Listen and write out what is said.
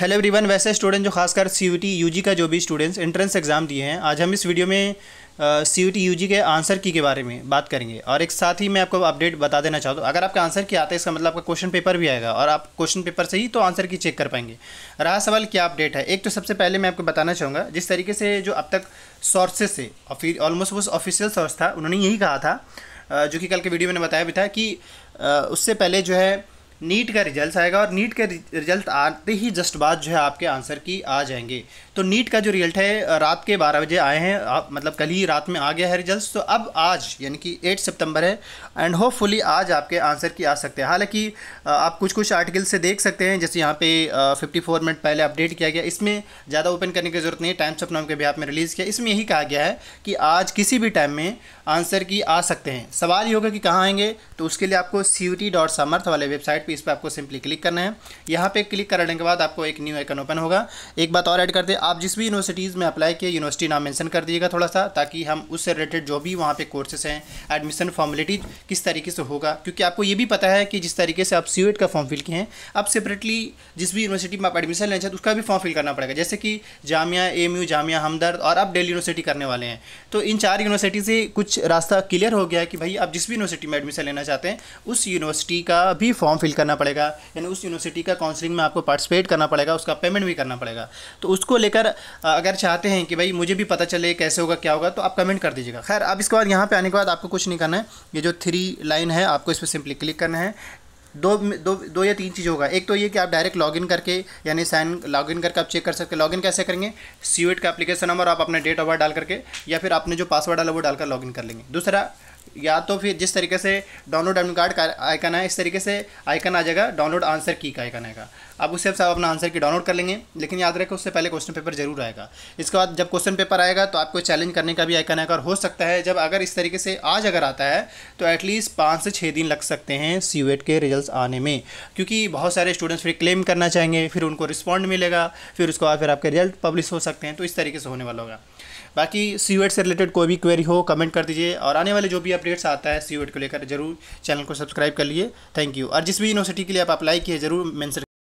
hello everyone वैसे student जो खासकर C U T U G का जो भी स्टूडेंट्स एंट्रेंस एग्ज़ाम दिए हैं आज हम इस वीडियो में C U T U G के आंसर की के बारे में बात करेंगे और एक साथ ही मैं आपको अपडेट बता देना चाहता हूँ अगर आपका आंसर की आता है इसका मतलब आपका क्वेश्चन पेपर भी आएगा और आप क्वेश्चन पेपर से ही तो आंसर की चेक कर पाएंगे रहा सवाल क्या अपडेट है एक तो सबसे पहले मैं आपको बताना चाहूँगा जिस तरीके से जो अब तक सोर्सेज से ऑलमोस्ट वो ऑफिशियल सोर्स था उन्होंने यही कहा था जो कि कल के वीडियो मैंने बताया भी था कि उससे पहले जो है नीट का रिजल्ट आएगा और नीट के रिजल्ट आते ही जस्ट बाद जो है आपके आंसर की आ जाएंगे तो नीट का जो रिजल्ट है रात के बारह बजे आए हैं आप मतलब कल ही रात में आ गया है रिजल्ट तो अब आज यानी कि एट सितंबर है एंड होपफुली आज आपके आंसर की आ सकते हैं हालांकि आप कुछ कुछ आर्टिकल से देख सकते हैं जैसे यहाँ पे फिफ्टी फोर मिनट पहले अपडेट किया गया इसमें ज़्यादा ओपन करने की ज़रूरत नहीं टाइम्स ऑफ नाम के भी आपने रिलीज़ किया इसमें यही कहा गया है कि आज किसी भी टाइम में आंसर की आ सकते हैं सवाल ये होगा कि कहाँ आएंगे तो उसके लिए आपको सी डॉट समर्थ वाले वेबसाइट पर इस पर आपको सिंपली क्लिक करना है यहाँ पे क्लिक करने के बाद आपको एक न्यू आइकन ओपन होगा एक बात और ऐड कर दे आप जिस भी यूनिवर्सिटीज़ में अप्लाई किए यूनिवर्सिटी नाम मैंसन कर दीजिएगा थोड़ा सा ताकि हम उससे रिलेटेड जो भी वहाँ पर कोर्सेस हैं एडमिशन फॉर्मेलिटी किस तरीके से होगा क्योंकि आपको ये भी पता है कि जिस तरीके से आप सी e का फॉर्म फिल किए हैं आप सेपरेटली जिस भी यूनिवर्सिटी में आप एडमिशन लेना चाहते उसका भी फॉर्म फिल करना पड़ेगा जैसे कि जामिया एम यू जामिया हमदर्द और आप डेली यूनिवर्सिटी करने वाले हैं तो इन चार यूनिवर्सिटी से कुछ रास्ता क्लियर हो गया है कि भाई आप जिस भी यूनिवर्सिटी में एडमिशन लेना चाहते हैं उस यूनिवर्सिटी का भी फॉर्म फिल कर करना पड़ेगा यानी उस यूनिवर्सिटी का काउंसलिंग में आपको पार्टिसिपेट करना पड़ेगा उसका पेमेंट भी करना पड़ेगा तो उसको लेकर अगर चाहते हैं कि भाई मुझे भी पता चले कैसे होगा क्या होगा तो आप कमेंट कर दीजिएगा खैर अब इसके बाद यहाँ पर आने के बाद आपको कुछ नहीं करना है ये जो थ्री लाइन है आपको इस पर सिंपली क्लिक करना है दो दो दो या तीन चीज़ होगा एक तो ये कि आप डायरेक्ट लॉगिन करके यानी साइन लॉगिन करके आप चेक कर सकते हैं लॉगिन कैसे करेंगे सी का एप्लीकेशन नंबर आप अपने डेट ऑफ बर्थ डाल करके या फिर आपने जो पासवर्ड डाला वो डालकर लॉगिन कर लेंगे दूसरा या तो फिर जिस तरीके से डाउनलोड एडमिट कार्ड का आइकन है इस तरीके से आइकन आ जाएगा डाउनलोड आंसर की का आइकन आएगा आप उससे आप अपना आंसर की डाउनलोड कर लेंगे लेकिन याद रखें उससे पहले क्वेश्चन पेपर जरूर आएगा इसके बाद जब क्वेश्चन पेपर आएगा तो आपको चैलेंज करने का भी आइकन आएगा और हो सकता है जब अगर इस तरीके से आज अगर आता है तो एटलीस्ट पाँच से छः दिन लग सकते हैं सी के रिजल्ट आने में क्योंकि बहुत सारे स्टूडेंट्स फिर क्लेम करना चाहेंगे फिर उनको रिस्पॉन्ड मिलेगा फिर उसके बाद फिर आपके रिजल्ट पब्लिश हो सकते हैं तो इस तरीके से होने वाला होगा बाकी सी से रिलेटेड कोई भी क्वेरी हो कमेंट कर दीजिए और आने वाले जो भी आप अपडेट्स आता है सी को लेकर जरूर चैनल को सब्सक्राइब कर लिए थैंक यू और जिस भी यूनिवर्सिटी के लिए आप अप्लाई किए जरूर मैं